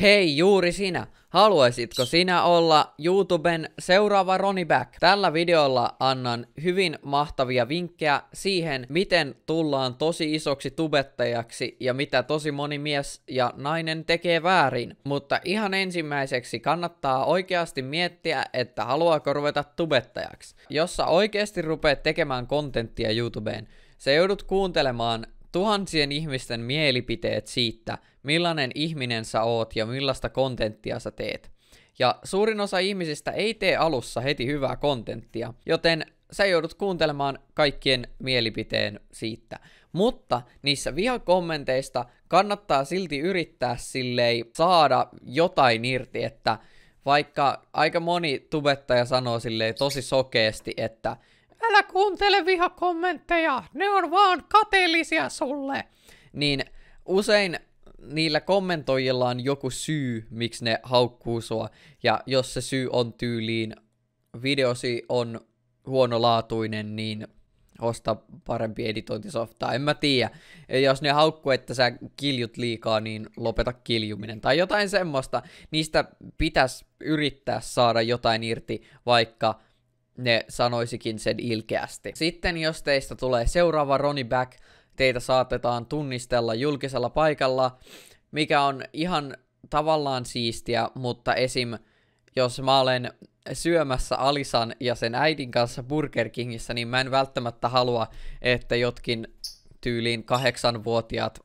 Hei juuri sinä! Haluaisitko sinä olla YouTuben seuraava Roni Back? Tällä videolla annan hyvin mahtavia vinkkejä siihen, miten tullaan tosi isoksi tubettajaksi ja mitä tosi moni mies ja nainen tekee väärin. Mutta ihan ensimmäiseksi kannattaa oikeasti miettiä, että haluaako ruveta tubettajaksi. Jos sä oikeasti rupeat tekemään kontenttia YouTubeen, se joudut kuuntelemaan tuhansien ihmisten mielipiteet siitä, millainen ihminen sä oot ja millaista kontenttia sä teet. Ja suurin osa ihmisistä ei tee alussa heti hyvää kontenttia, joten sä joudut kuuntelemaan kaikkien mielipiteen siitä. Mutta niissä vihakommenteista kannattaa silti yrittää sillei saada jotain irti, että vaikka aika moni tubettaja sanoo silleen tosi sokeesti, että älä kuuntele vihakommentteja, ne on vaan kateellisia sulle. Niin usein niillä kommentoijilla on joku syy, miksi ne haukkuu sua. Ja jos se syy on tyyliin, videosi on huonolaatuinen, niin osta parempi editointisoftaa, en mä tiedä. Jos ne haukkuu, että sä kiljut liikaa, niin lopeta kiljuminen tai jotain semmoista. Niistä pitäisi yrittää saada jotain irti, vaikka ne sanoisikin sen ilkeästi. Sitten jos teistä tulee seuraava Ronnie Back, teitä saatetaan tunnistella julkisella paikalla, mikä on ihan tavallaan siistiä, mutta esim. jos mä olen syömässä Alisan ja sen äidin kanssa Burger Kingissä, niin mä en välttämättä halua, että jotkin tyyliin kahdeksanvuotiaat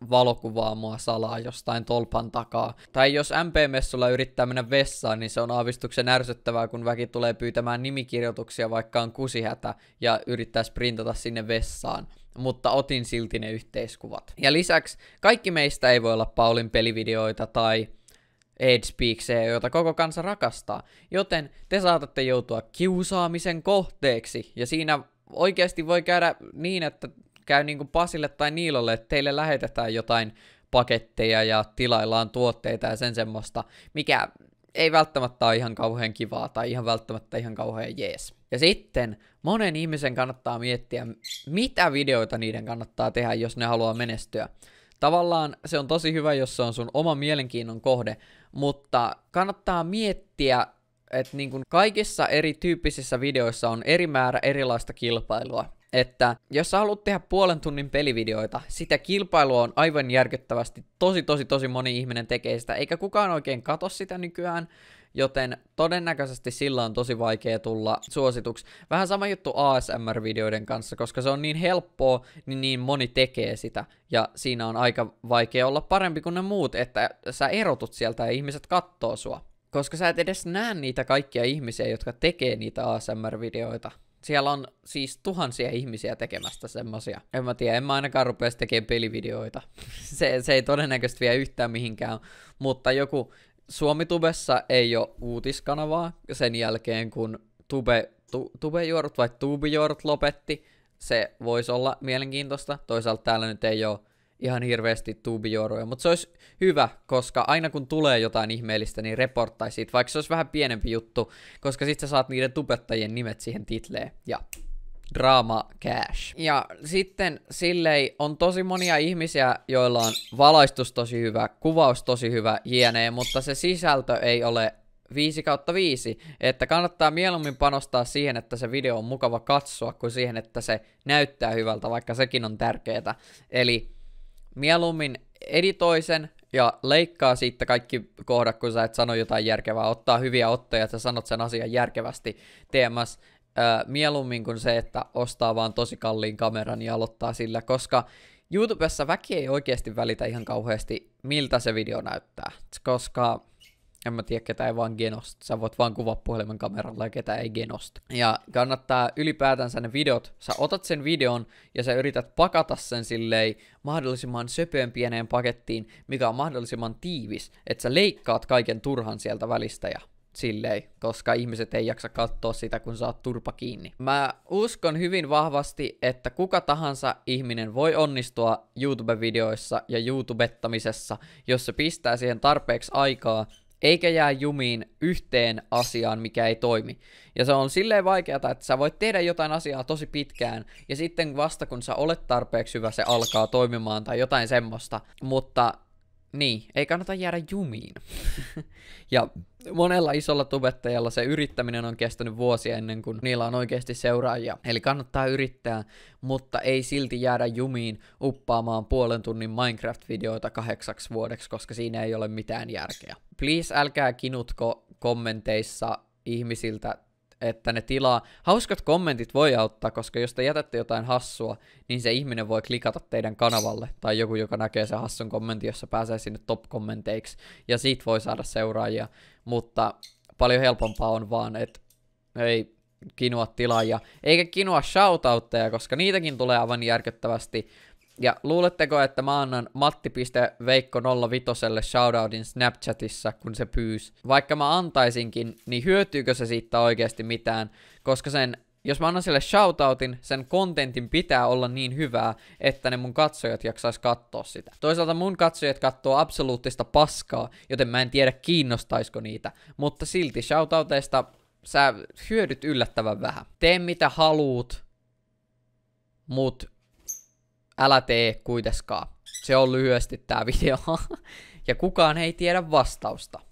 mua salaa jostain tolpan takaa. Tai jos MP-messulla yrittää mennä vessaan, niin se on aavistuksen ärsyttävää, kun väki tulee pyytämään nimikirjoituksia, vaikka on kusihätä, ja yrittää sprintata sinne vessaan mutta otin silti ne yhteiskuvat. Ja lisäksi kaikki meistä ei voi olla Paulin pelivideoita tai Edgespeaksejä, joita koko kansa rakastaa, joten te saatatte joutua kiusaamisen kohteeksi, ja siinä oikeasti voi käydä niin, että käy niin kuin Pasille tai Niilolle, että teille lähetetään jotain paketteja ja tilaillaan tuotteita ja sen semmoista, mikä ei välttämättä ole ihan kauhean kivaa tai ihan välttämättä ihan kauhean jees. Ja sitten monen ihmisen kannattaa miettiä, mitä videoita niiden kannattaa tehdä, jos ne haluaa menestyä. Tavallaan se on tosi hyvä, jos se on sun oma mielenkiinnon kohde, mutta kannattaa miettiä että niin kuin kaikissa erityyppisissä videoissa on eri määrä erilaista kilpailua. Että jos sä haluat tehdä puolen tunnin pelivideoita, sitä kilpailua on aivan järkyttävästi. Tosi, tosi, tosi moni ihminen tekee sitä, eikä kukaan oikein katso sitä nykyään. Joten todennäköisesti sillä on tosi vaikea tulla suosituksi. Vähän sama juttu ASMR-videoiden kanssa, koska se on niin helppoa, niin niin moni tekee sitä. Ja siinä on aika vaikea olla parempi kuin ne muut, että sä erotut sieltä ja ihmiset kattoo sua koska sä et edes näe niitä kaikkia ihmisiä, jotka tekee niitä ASMR-videoita. Siellä on siis tuhansia ihmisiä tekemästä semmosia. En mä tiedä, en mä ainakaan rupeaisi tekemään pelivideoita. se, se ei todennäköisesti vie yhtään mihinkään, mutta joku Suomitubessa ei ole uutiskanavaa sen jälkeen, kun Tube, tu, Tubejuorut vai Tuubijuorut lopetti. Se voisi olla mielenkiintoista. Toisaalta täällä nyt ei ole ihan hirveästi tuubijooroja, mutta se olisi hyvä, koska aina kun tulee jotain ihmeellistä, niin reporttai siitä, vaikka se olisi vähän pienempi juttu, koska sit sä saat niiden tubettajien nimet siihen titleen, ja Drama Cash. Ja sitten sillei on tosi monia ihmisiä, joilla on valaistus tosi hyvä, kuvaus tosi hyvä, jne, mutta se sisältö ei ole 5 kautta 5, että kannattaa mieluummin panostaa siihen, että se video on mukava katsoa, kuin siihen, että se näyttää hyvältä, vaikka sekin on tärkeää. Eli mieluummin editoisen ja leikkaa siitä kaikki kohdat, kun sä et sano jotain järkevää, ottaa hyviä ottoja, että sä sanot sen asian järkevästi TMS, ää, mieluummin kuin se, että ostaa vaan tosi kalliin kameran ja aloittaa sillä, koska YouTubessa väki ei oikeasti välitä ihan kauheasti, miltä se video näyttää, koska en mä tiedä ketä ei vaan genosta. Sä voit vaan kuvaa puhelimen kameralla ja ketä ei genosta. Ja kannattaa ylipäätänsä ne videot. Sä otat sen videon ja sä yrität pakata sen silleen mahdollisimman söpöön pieneen pakettiin, mikä on mahdollisimman tiivis. Että sä leikkaat kaiken turhan sieltä välistä ja silleen, koska ihmiset ei jaksa katsoa sitä, kun saat turpa kiinni. Mä uskon hyvin vahvasti, että kuka tahansa ihminen voi onnistua YouTube-videoissa ja YouTubettamisessa, jos se pistää siihen tarpeeksi aikaa eikä jää jumiin yhteen asiaan, mikä ei toimi. Ja se on silleen vaikeaa, että sä voit tehdä jotain asiaa tosi pitkään, ja sitten vasta kun sä olet tarpeeksi hyvä, se alkaa toimimaan tai jotain semmoista. Mutta niin, ei kannata jäädä jumiin. ja monella isolla tubettajalla se yrittäminen on kestänyt vuosia ennen kuin niillä on oikeasti seuraajia. Eli kannattaa yrittää, mutta ei silti jäädä jumiin uppaamaan puolen tunnin Minecraft-videoita kahdeksaksi vuodeksi, koska siinä ei ole mitään järkeä. Please älkää kinutko kommenteissa ihmisiltä että ne tilaa. Hauskat kommentit voi auttaa, koska jos te jätätte jotain hassua, niin se ihminen voi klikata teidän kanavalle, tai joku, joka näkee sen hassun kommentin, jossa pääsee sinne top-kommenteiksi, ja siitä voi saada seuraajia, mutta paljon helpompaa on vaan, että ei kinua tilaajia, eikä kinua shoutoutteja, koska niitäkin tulee aivan järkyttävästi, ja luuletteko, että mä annan matti.veikko05 shoutoutin Snapchatissa, kun se pyys? Vaikka mä antaisinkin, niin hyötyykö se siitä oikeasti mitään? Koska sen, jos mä annan sille shoutoutin, sen kontentin pitää olla niin hyvää, että ne mun katsojat jaksais katsoa sitä. Toisaalta mun katsojat katsoo absoluuttista paskaa, joten mä en tiedä kiinnostaisiko niitä. Mutta silti shoutouteista sä hyödyt yllättävän vähän. Tee mitä haluut, mut älä tee kuitenkaan. Se on lyhyesti tää video. ja kukaan ei tiedä vastausta.